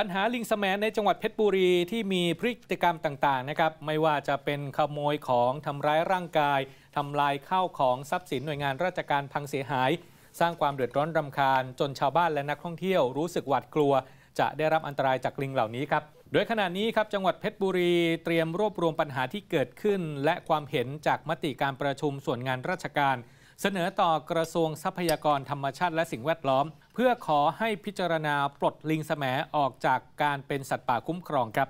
ปัญหาลิงสมในจังหวัดเพชรบุรีที่มีพฤติกรรมต่างๆนะครับไม่ว่าจะเป็นขโมยของทำร้ายร่างกาย ทำลายข้าวของทรัพย์สินหน่วยงานราชการพังเสียหาย สร้างความเดือดร้อนรำคาญ จนชาวบ้านและนักท่องเที่ยวรู้สึกหวาดกลัว จะได้รับอันตรายจากลิงเหล่านี้ครับโดยขณะนี้ครับจังหวัดเพชรบุรีเตรียมรวบรวมปัญหาที่เกิดขึ้นและความเห็นจากมติการประชุมส่วนงานราชการ เสนอต่อกระทรวงทรัพยากรธรรมชาติและสิ่งแวดล้อมเพื่อขอให้พิจารณาปลดลิงแสมออกจากการเป็นสัตว์ป่าคุ้มครองครับ